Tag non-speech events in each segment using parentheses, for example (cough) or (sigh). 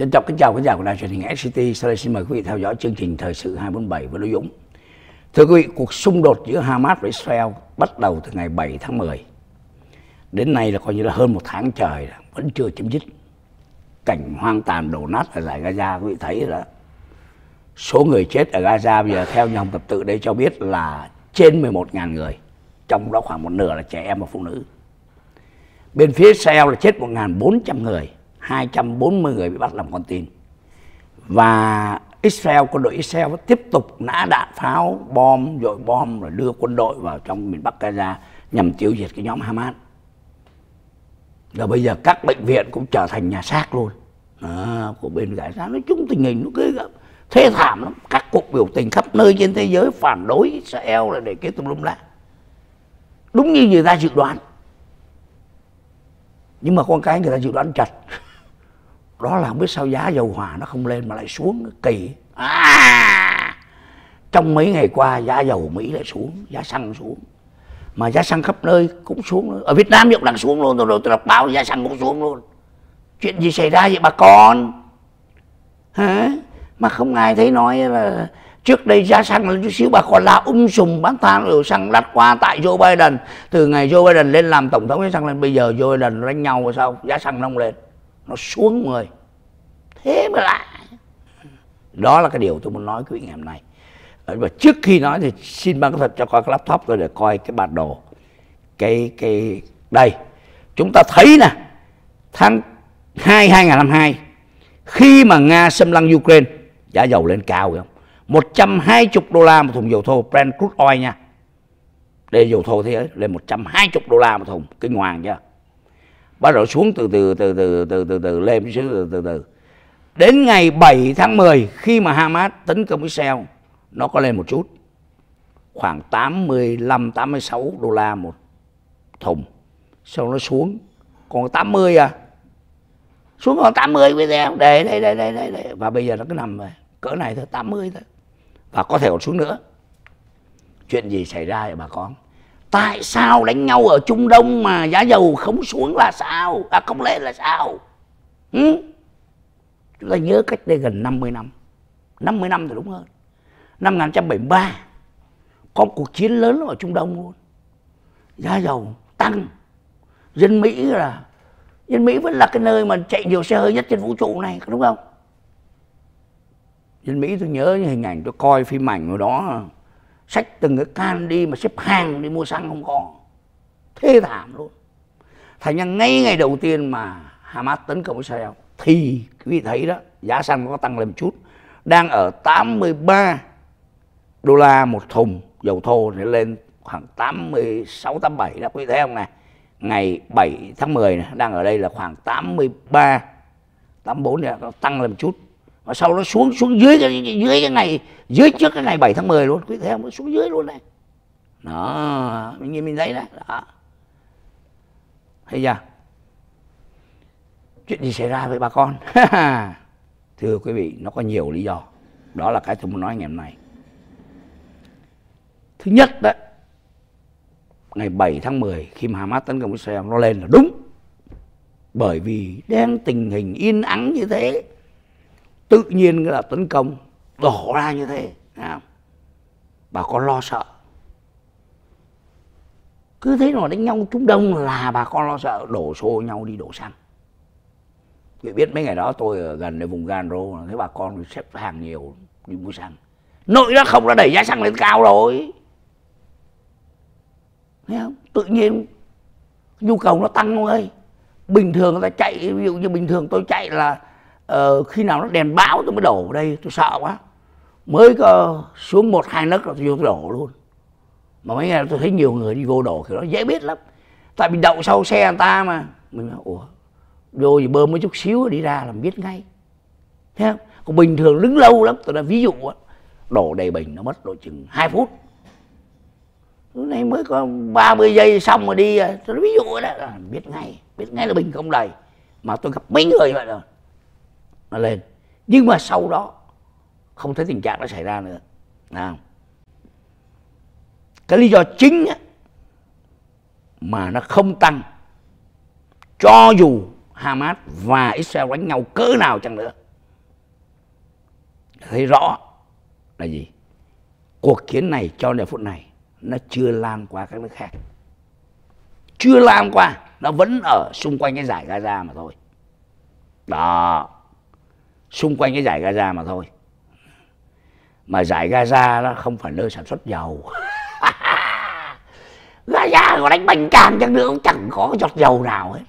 Trân trọng kính chào khán giả của đài truyền hình SCT. Sau đây xin mời quý vị theo dõi chương trình Thời sự 247 với Lữ Dũng. Thưa quý vị, cuộc xung đột giữa Hamas và Israel bắt đầu từ ngày 7 tháng 10. Đến nay là coi như là hơn một tháng trời vẫn chưa chấm dứt. Cảnh hoang tàn đổ nát ở giải Gaza quý vị thấy là Số người chết ở Gaza bây giờ theo nhà tập tự đây cho biết là trên 11.000 người. Trong đó khoảng một nửa là trẻ em và phụ nữ. Bên phía Israel là chết 1.400 người 240 người bị bắt làm con tin và Israel quân đội Israel tiếp tục nã đạn pháo bom rồi bom rồi đưa quân đội vào trong miền Bắc Gaza nhằm tiêu diệt cái nhóm Hamas rồi bây giờ các bệnh viện cũng trở thành nhà xác luôn đó, của bên giải Gaza nói chung tình hình nó cứ thế thảm lắm các cuộc biểu tình khắp nơi trên thế giới phản đối Israel là để kết tùm lum lá đúng như người ta dự đoán nhưng mà con cái người ta dự đoán chặt đó là không biết sao giá dầu hỏa nó không lên mà lại xuống kỳ à, trong mấy ngày qua giá dầu mỹ lại xuống giá xăng xuống mà giá xăng khắp nơi cũng xuống ở việt nam cũng đang xuống luôn rồi rồi tôi đọc báo giá xăng cũng xuống luôn chuyện gì xảy ra vậy bà con hả mà không ai thấy nói là trước đây giá xăng là chút xíu bà còn là um sùm bán than rồi xăng đặt quà tại Joe Biden từ ngày Joe Biden lên làm tổng thống giá xăng lên bây giờ Joe Biden đánh nhau rồi sao giá xăng nó không lên nó xuống 10 thế mà lại đó là cái điều tôi muốn nói quý vị ngày hôm nay ờ, và trước khi nói thì xin ban thật cho coi cái laptop rồi để coi cái bản đồ cái cái đây chúng ta thấy nè tháng 2 2022 khi mà Nga xâm lăng Ukraine giá dầu lên cao không 120 đô la một thùng dầu thô Brent crude oil nha đây dầu thô thế ấy, lên 120 đô la một thùng kinh hoàng chưa bắt đầu xuống từ từ từ từ từ từ từ lên xuống từ từ từ đến ngày 7 tháng 10 khi mà Hamas tấn công Israel nó có lên một chút khoảng 85 86 đô la một thùng sau nó xuống còn 80 à xuống còn 80 bây giờ để đây đây đây đây và bây giờ nó cứ nằm về cỡ này thôi 80 thôi và có thể còn xuống nữa chuyện gì xảy ra vậy bà con tại sao đánh nhau ở trung đông mà giá dầu không xuống là sao à không lên là sao ừ? chúng ta nhớ cách đây gần 50 năm 50 năm thì đúng hơn năm 1973 có cuộc chiến lớn ở trung đông luôn giá dầu tăng dân mỹ là dân mỹ vẫn là cái nơi mà chạy nhiều xe hơi nhất trên vũ trụ này đúng không dân mỹ tôi nhớ những hình ảnh tôi coi phim ảnh ở đó sách từng cái can đi mà xếp hàng đi mua xăng không có thê thảm luôn thành ra ngay ngày đầu tiên mà Hamas tấn công Israel thì quý vị thấy đó giá xăng có tăng lên một chút đang ở 83 đô la một thùng dầu thô để lên khoảng 86 87 đó quý vị thấy không này ngày 7 tháng 10 này, đang ở đây là khoảng 83 84 này, nó tăng lên một chút mà sau nó xuống xuống dưới cái dưới cái ngày dưới trước cái ngày 7 tháng 10 luôn quý thấy nó xuống dưới luôn này đó mình nhìn mình thấy đấy đó thấy chưa chuyện gì xảy ra với bà con (laughs) thưa quý vị nó có nhiều lý do đó là cái tôi muốn nói ngày hôm nay thứ nhất đấy ngày 7 tháng 10 khi mà Hamas tấn công Israel nó lên là đúng bởi vì đang tình hình yên ắng như thế tự nhiên là tấn công đổ ra như thế bà con lo sợ cứ thế nó đánh nhau chúng đông là bà con lo sợ đổ xô nhau đi đổ xăng Người biết mấy ngày đó tôi ở gần đây vùng Gan Rô thấy bà con xếp hàng nhiều đi mua xăng. Nội nó không đã đẩy giá xăng lên cao rồi. Thấy không? Tự nhiên nhu cầu nó tăng thôi. Bình thường người ta chạy, ví dụ như bình thường tôi chạy là Ờ, khi nào nó đèn báo tôi mới đổ vào đây tôi sợ quá mới có xuống một hai nấc là tôi vô đổ luôn mà mấy ngày tôi thấy nhiều người đi vô đổ kiểu đó dễ biết lắm tại mình đậu sau xe người ta mà mình nói ủa vô gì bơm một chút xíu đi ra làm biết ngay thế không còn bình thường đứng lâu lắm tôi đã ví dụ đổ đầy bình nó mất độ chừng 2 phút lúc này mới có 30 giây xong rồi đi à. tôi ví dụ đó là biết ngay biết ngay là bình không đầy mà tôi gặp mấy người vậy rồi nó lên nhưng mà sau đó không thấy tình trạng nó xảy ra nữa Nào, cái lý do chính mà nó không tăng cho dù Hamas và Israel đánh nhau cỡ nào chẳng nữa thấy rõ là gì cuộc chiến này cho đến phút này nó chưa lan qua các nước khác chưa lan qua nó vẫn ở xung quanh cái giải Gaza mà thôi đó xung quanh cái giải Gaza mà thôi mà giải Gaza nó không phải nơi sản xuất dầu (laughs) Gaza còn đánh bành tràn chẳng nữa cũng chẳng có giọt dầu nào hết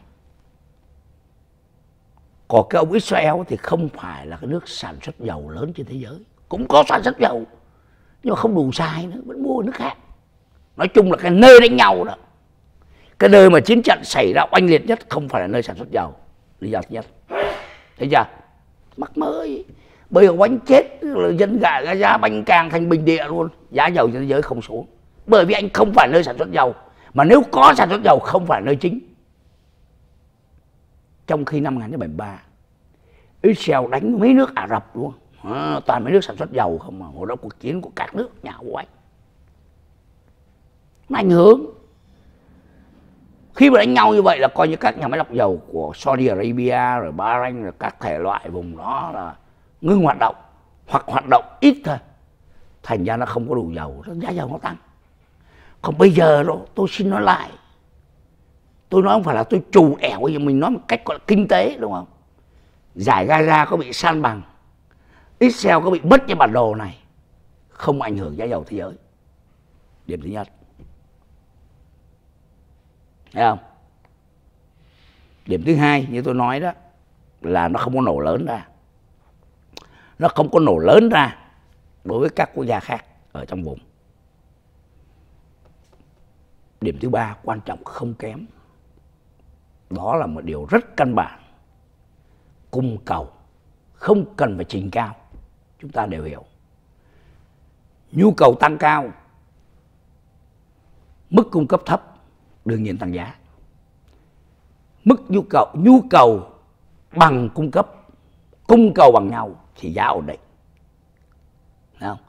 còn cái ông Israel thì không phải là cái nước sản xuất dầu lớn trên thế giới cũng có sản xuất dầu nhưng mà không đủ sai nữa vẫn mua nước khác nói chung là cái nơi đánh nhau đó cái nơi mà chiến trận xảy ra oanh liệt nhất không phải là nơi sản xuất dầu lý do thứ nhất thấy chưa mắc mới bây giờ oanh chết là dân gà ra giá banh càng thành bình địa luôn giá dầu trên thế giới không xuống bởi vì anh không phải nơi sản xuất dầu mà nếu có sản xuất dầu không phải nơi chính trong khi năm 1973 Israel đánh mấy nước Ả Rập luôn à, toàn mấy nước sản xuất dầu không mà hồi đó cuộc chiến của các nước nhà của anh nó ảnh hưởng khi mà đánh nhau như vậy là coi như các nhà máy lọc dầu của Saudi Arabia rồi Bahrain rồi các thể loại vùng đó là ngưng hoạt động hoặc hoạt động ít thôi thành ra nó không có đủ dầu giá dầu nó tăng còn bây giờ đó tôi xin nói lại tôi nói không phải là tôi trù ẻo gì mình nói một cách gọi là kinh tế đúng không giải Gaza có bị san bằng Israel có bị mất cái bản đồ này không ảnh hưởng giá dầu thế giới điểm thứ nhất thấy không điểm thứ hai như tôi nói đó là nó không có nổ lớn ra nó không có nổ lớn ra đối với các quốc gia khác ở trong vùng điểm thứ ba quan trọng không kém đó là một điều rất căn bản cung cầu không cần phải trình cao chúng ta đều hiểu nhu cầu tăng cao mức cung cấp thấp đương nhiên tăng giá mức nhu cầu nhu cầu bằng cung cấp cung cầu bằng nhau thì giá ổn định Đấy không?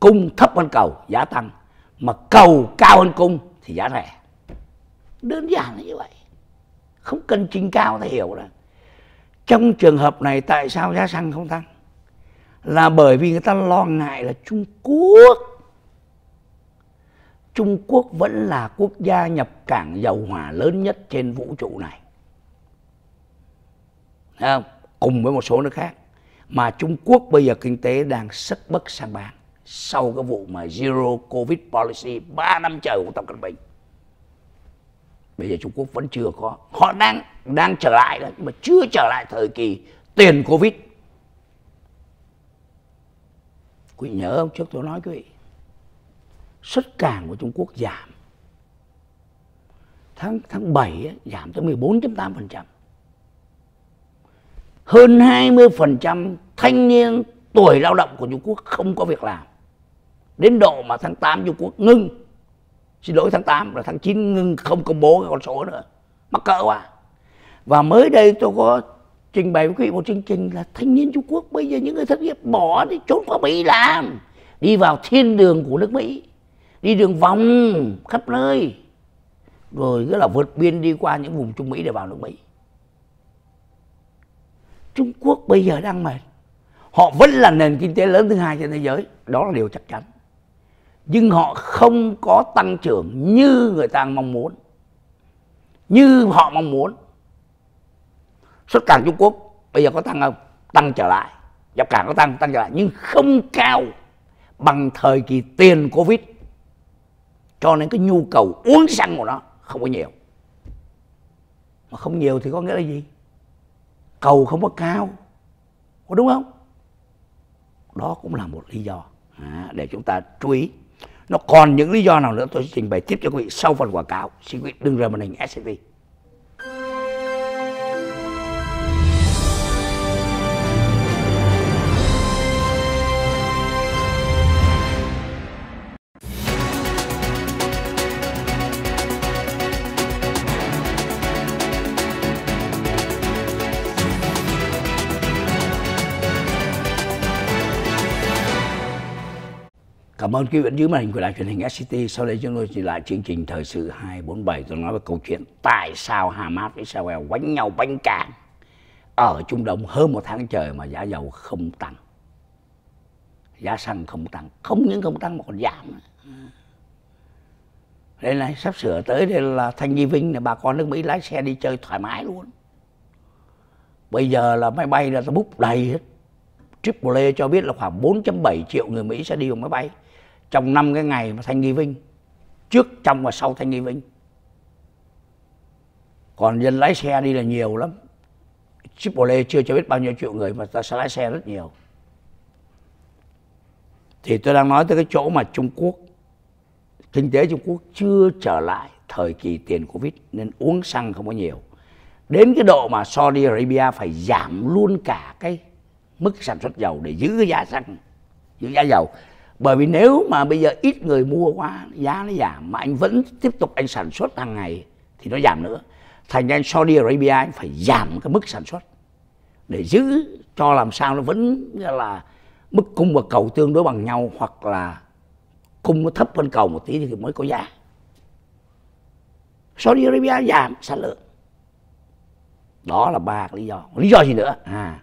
cung thấp hơn cầu giá tăng mà cầu cao hơn cung thì giá rẻ đơn giản là như vậy không cần trình cao ta hiểu đó trong trường hợp này tại sao giá xăng không tăng là bởi vì người ta lo ngại là trung quốc Trung Quốc vẫn là quốc gia nhập cảng dầu hỏa lớn nhất trên vũ trụ này. Đấy Cùng với một số nước khác. Mà Trung Quốc bây giờ kinh tế đang sức bất sang bàn sau cái vụ mà Zero Covid Policy 3 năm trời của Tập Cận Bình. Bây giờ Trung Quốc vẫn chưa có. Họ đang đang trở lại đó, nhưng mà chưa trở lại thời kỳ tiền Covid. Quý nhớ không? Trước tôi nói quý vị xuất cảng của Trung Quốc giảm tháng tháng 7 ấy, giảm tới 14.8%. Hơn 20% thanh niên tuổi lao động của Trung Quốc không có việc làm. Đến độ mà tháng 8 Trung Quốc ngưng. Xin lỗi tháng 8 là tháng 9 ngưng không công bố cái con số nữa. Mắc cỡ quá. Và mới đây tôi có trình bày với quý vị một chương trình là thanh niên Trung Quốc bây giờ những người thất nghiệp bỏ đi trốn qua Mỹ làm. Đi vào thiên đường của nước Mỹ đi đường vòng khắp nơi rồi rất là vượt biên đi qua những vùng Trung Mỹ để vào nước Mỹ. Trung Quốc bây giờ đang mệt. Họ vẫn là nền kinh tế lớn thứ hai trên thế giới, đó là điều chắc chắn. Nhưng họ không có tăng trưởng như người ta mong muốn. Như họ mong muốn. Xuất cảng Trung Quốc bây giờ có tăng không? Tăng trở lại. Nhập cảng có tăng, tăng trở lại nhưng không cao bằng thời kỳ tiền Covid cho nên cái nhu cầu uống xăng của nó không có nhiều mà không nhiều thì có nghĩa là gì cầu không có cao có đúng không đó cũng là một lý do à, để chúng ta chú ý nó còn những lý do nào nữa tôi sẽ trình bày tiếp cho quý vị sau phần quảng cáo xin quý vị đừng rời màn hình SCTV Cảm ơn quý vị dưới màn hình của đài truyền hình SCT. Sau đây chúng tôi chỉ lại chương trình thời sự 247 tôi nói về câu chuyện tại sao Hamas với Israel quánh nhau bánh càng ở Trung Đông hơn một tháng trời mà giá dầu không tăng. Giá xăng không tăng, không những không tăng mà còn giảm. Đây này sắp sửa tới đây là Thanh Duy Vinh là bà con nước Mỹ lái xe đi chơi thoải mái luôn. Bây giờ là máy bay là ta bút đầy hết. Triple cho biết là khoảng 4.7 triệu người Mỹ sẽ đi bằng máy bay trong năm cái ngày mà thanh nghi vinh trước trong và sau thanh nghi vinh còn dân lái xe đi là nhiều lắm chip lê chưa cho biết bao nhiêu triệu người mà ta sẽ lái xe rất nhiều thì tôi đang nói tới cái chỗ mà trung quốc kinh tế trung quốc chưa trở lại thời kỳ tiền covid nên uống xăng không có nhiều đến cái độ mà saudi arabia phải giảm luôn cả cái mức sản xuất dầu để giữ cái giá xăng giữ giá dầu bởi vì nếu mà bây giờ ít người mua quá giá nó giảm mà anh vẫn tiếp tục anh sản xuất hàng ngày thì nó giảm nữa thành ra Saudi Arabia anh phải giảm cái mức sản xuất để giữ cho làm sao nó vẫn là mức cung và cầu tương đối bằng nhau hoặc là cung nó thấp hơn cầu một tí thì mới có giá Saudi Arabia giảm sản lượng đó là ba lý do lý do gì nữa à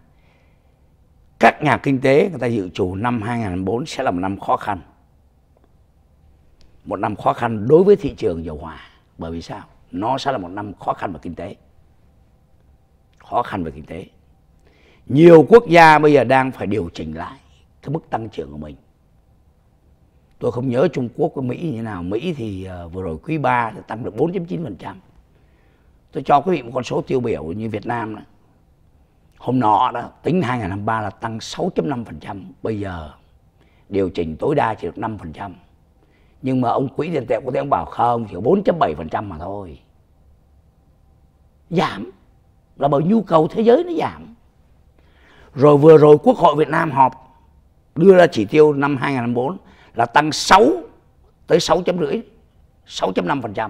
các nhà kinh tế người ta dự chủ năm 2004 sẽ là một năm khó khăn. Một năm khó khăn đối với thị trường dầu hỏa. Bởi vì sao? Nó sẽ là một năm khó khăn về kinh tế. Khó khăn về kinh tế. Nhiều quốc gia bây giờ đang phải điều chỉnh lại cái mức tăng trưởng của mình. Tôi không nhớ Trung Quốc với Mỹ như nào. Mỹ thì ờ, vừa rồi quý 3 tăng được 4.9%. Tôi cho quý vị một con số tiêu biểu như Việt Nam này hôm nọ đó tính 2023 là tăng 6.5% bây giờ điều chỉnh tối đa chỉ được 5% nhưng mà ông quỹ tiền tệ của ông bảo không chỉ 4.7% mà thôi giảm là bởi nhu cầu thế giới nó giảm rồi vừa rồi Quốc hội Việt Nam họp đưa ra chỉ tiêu năm 2024 là tăng 6 tới 6 rưỡi 6.5%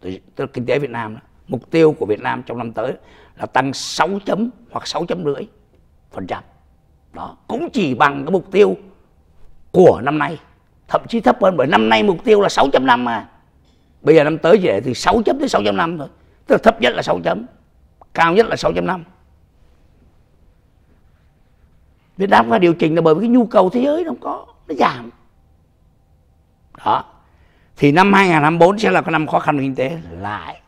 tức là kinh tế Việt Nam đó mục tiêu của Việt Nam trong năm tới là tăng 6 chấm hoặc 6 chấm rưỡi phần trăm. Đó, cũng chỉ bằng cái mục tiêu của năm nay, thậm chí thấp hơn bởi năm nay mục tiêu là 6.5 mà. Bây giờ năm tới chỉ để từ 6 chấm đến 6.5 thôi. Tức là thấp nhất là 6 chấm, cao nhất là 6.5. Việt Nam phải điều chỉnh là bởi vì cái nhu cầu thế giới nó không có, nó giảm. Đó. Thì năm 2024 sẽ là cái năm khó khăn kinh tế lại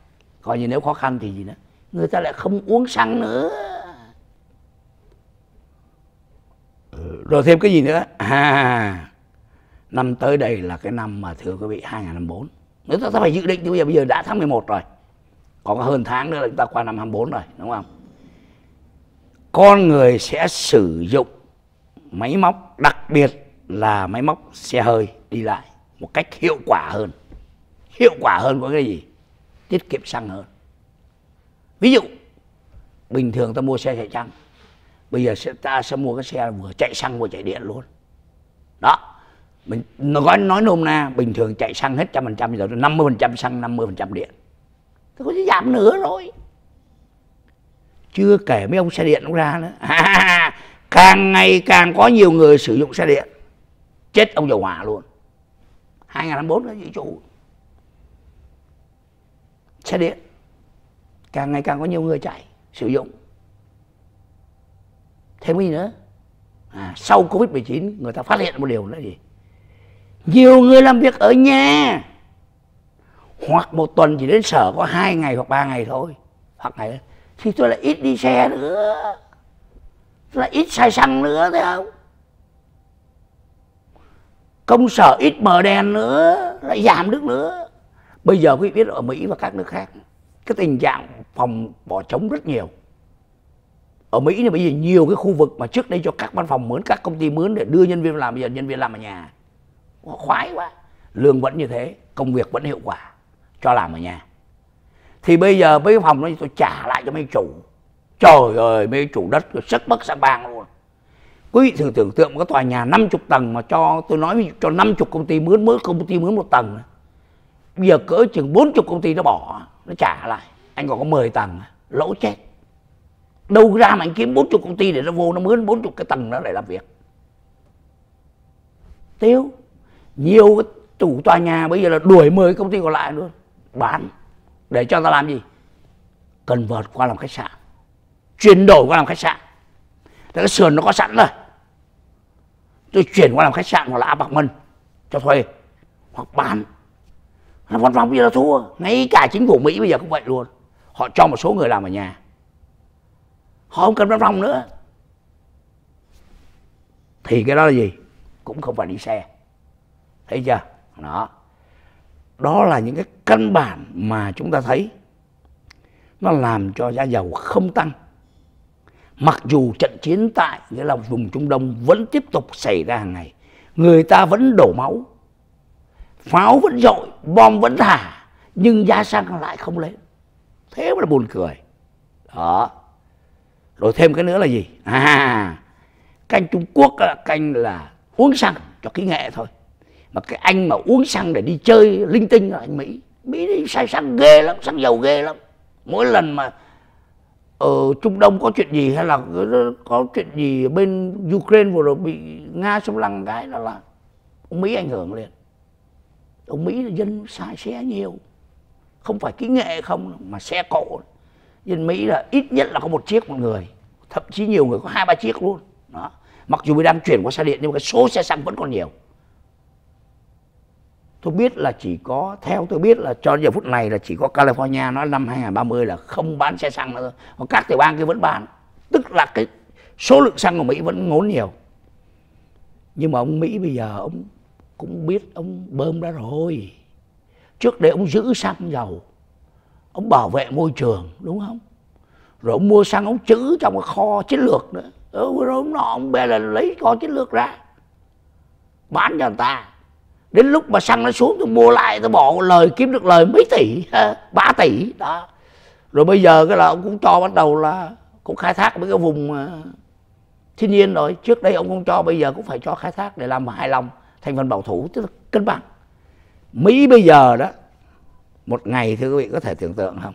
coi như nếu khó khăn thì gì nữa người ta lại không uống xăng nữa ừ, rồi thêm cái gì nữa à năm tới đây là cái năm mà thưa quý vị 2024. người ta phải dự định chứ bây giờ bây giờ đã tháng 11 rồi còn hơn tháng nữa là chúng ta qua năm 24 rồi đúng không con người sẽ sử dụng máy móc đặc biệt là máy móc xe hơi đi lại một cách hiệu quả hơn hiệu quả hơn có cái gì tiết kiệm xăng hơn ví dụ bình thường ta mua xe chạy xăng bây giờ ta sẽ mua cái xe vừa chạy xăng vừa chạy điện luôn đó mình nói nói nôm na bình thường chạy xăng hết trăm phần trăm giờ năm mươi phần trăm xăng năm mươi phần trăm điện thế có giảm nữa rồi chưa kể mấy ông xe điện cũng ra nữa (laughs) càng ngày càng có nhiều người sử dụng xe điện chết ông dầu hỏa luôn 2024 đó chị chủ xe điện càng ngày càng có nhiều người chạy sử dụng thêm cái gì nữa à, sau covid 19 người ta phát hiện một điều nữa gì nhiều người làm việc ở nhà hoặc một tuần chỉ đến sở có hai ngày hoặc ba ngày thôi hoặc ngày thì tôi lại ít đi xe nữa tôi lại ít xài xăng nữa thấy không công sở ít mở đèn nữa lại giảm được nữa bây giờ quý vị biết ở mỹ và các nước khác cái tình trạng phòng bỏ trống rất nhiều ở mỹ thì bây giờ nhiều cái khu vực mà trước đây cho các văn phòng mướn các công ty mướn để đưa nhân viên làm bây giờ nhân viên làm ở nhà khoái quá lương vẫn như thế công việc vẫn hiệu quả cho làm ở nhà thì bây giờ mấy phòng nó tôi trả lại cho mấy chủ trời ơi mấy chủ đất sức bất sang bang luôn quý vị thử tưởng tượng một cái tòa nhà 50 tầng mà cho tôi nói cho 50 công ty mướn mới công ty mướn một tầng bây giờ cỡ chừng 40 công ty nó bỏ nó trả lại anh còn có 10 tầng lỗ chết đâu ra mà anh kiếm 40 công ty để nó vô nó mướn 40 cái tầng nó lại làm việc tiêu nhiều cái chủ tòa nhà bây giờ là đuổi 10 công ty còn lại luôn bán để cho ta làm gì cần vợt qua làm khách sạn chuyển đổi qua làm khách sạn Thế cái sườn nó có sẵn rồi tôi chuyển qua làm khách sạn hoặc là apartment cho thuê hoặc bán văn phòng bây giờ thua ngay cả chính phủ mỹ bây giờ cũng vậy luôn họ cho một số người làm ở nhà họ không cần văn phòng nữa thì cái đó là gì cũng không phải đi xe thấy chưa đó đó là những cái căn bản mà chúng ta thấy nó làm cho giá dầu không tăng mặc dù trận chiến tại nghĩa là vùng trung đông vẫn tiếp tục xảy ra hàng ngày người ta vẫn đổ máu pháo vẫn dội bom vẫn thả nhưng giá xăng lại không lên thế mà buồn cười đó rồi thêm cái nữa là gì à canh trung quốc là canh là uống xăng cho kỹ nghệ thôi mà cái anh mà uống xăng để đi chơi linh tinh là anh mỹ mỹ đi sai xăng ghê lắm xăng dầu ghê lắm mỗi lần mà ở trung đông có chuyện gì hay là có chuyện gì bên ukraine vừa rồi bị nga xâm lăng cái đó là mỹ ảnh hưởng liền ở mỹ là dân sai xe nhiều không phải kỹ nghệ không mà xe cộ dân mỹ là ít nhất là có một chiếc một người thậm chí nhiều người có hai ba chiếc luôn đó mặc dù mới đang chuyển qua xe điện nhưng mà cái số xe xăng vẫn còn nhiều tôi biết là chỉ có theo tôi biết là cho giờ phút này là chỉ có California nó năm 2030 là không bán xe xăng nữa còn các tiểu bang kia vẫn bán tức là cái số lượng xăng của Mỹ vẫn ngốn nhiều nhưng mà ông Mỹ bây giờ ông cũng biết ông bơm ra rồi trước đây ông giữ xăng dầu ông bảo vệ môi trường đúng không rồi ông mua xăng ông trữ trong cái kho chiến lược nữa ừ, rồi ông nọ ông bè là lấy kho chiến lược ra bán cho người ta đến lúc mà xăng nó xuống tôi mua lại tôi bỏ lời kiếm được lời mấy tỷ ba tỷ đó rồi bây giờ cái là ông cũng cho bắt đầu là cũng khai thác mấy cái vùng à, thiên nhiên rồi trước đây ông không cho bây giờ cũng phải cho khai thác để làm hài lòng thành phần bảo thủ tức là cân bằng mỹ bây giờ đó một ngày thưa quý vị có thể tưởng tượng không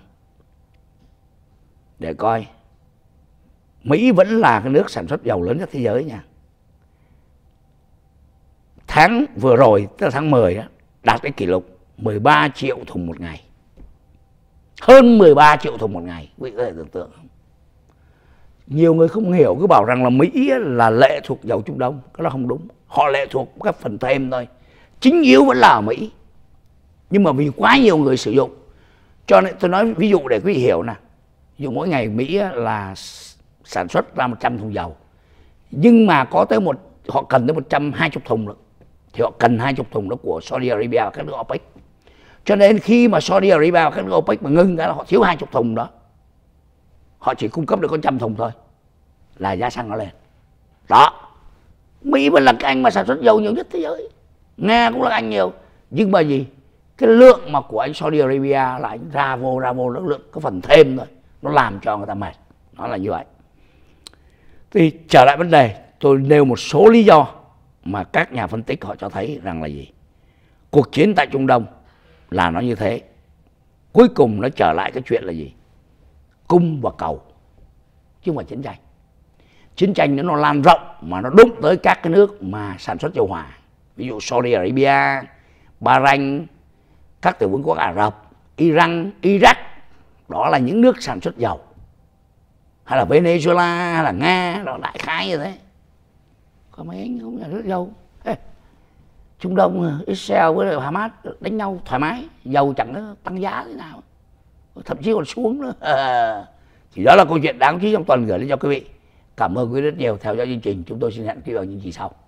để coi mỹ vẫn là cái nước sản xuất dầu lớn nhất thế giới nha tháng vừa rồi tức là tháng 10 đó đạt cái kỷ lục 13 triệu thùng một ngày hơn 13 triệu thùng một ngày quý vị có thể tưởng tượng không nhiều người không hiểu cứ bảo rằng là mỹ là lệ thuộc dầu trung đông cái đó không đúng họ lệ thuộc các phần thêm thôi chính yếu vẫn là ở mỹ nhưng mà vì quá nhiều người sử dụng cho nên tôi nói ví dụ để quý vị hiểu nè dù mỗi ngày mỹ là sản xuất ra 100 thùng dầu nhưng mà có tới một họ cần tới 120 thùng nữa thì họ cần 20 thùng đó của Saudi Arabia và các nước OPEC cho nên khi mà Saudi Arabia và các nước OPEC mà ngưng ra họ thiếu 20 thùng đó họ chỉ cung cấp được có trăm thùng thôi là giá xăng nó lên đó mỹ vẫn là cái anh mà sản xuất dầu nhiều nhất thế giới nga cũng là anh nhiều nhưng mà gì cái lượng mà của anh Saudi Arabia là anh ra vô ra vô lượng lượng có phần thêm thôi nó làm cho người ta mệt nó là như vậy thì trở lại vấn đề tôi nêu một số lý do mà các nhà phân tích họ cho thấy rằng là gì cuộc chiến tại Trung Đông là nó như thế cuối cùng nó trở lại cái chuyện là gì cung và cầu chứ không phải chiến tranh chiến tranh nó lan rộng mà nó đốt tới các cái nước mà sản xuất dầu hỏa ví dụ Saudi Arabia, Bahrain, các tiểu vương quốc Ả Rập, Iran, Iraq đó là những nước sản xuất dầu hay là Venezuela hay là Nga đó đại khái như thế có mấy anh không sản xuất dầu Trung Đông Israel với Hamas đánh nhau thoải mái dầu chẳng nó tăng giá thế nào thậm chí còn xuống nữa à, (laughs) thì đó là câu chuyện đáng chú ý trong tuần gửi lên cho quý vị Cảm ơn quý rất nhiều theo dõi chương trình. Chúng tôi xin hẹn quý vào chương trình sau.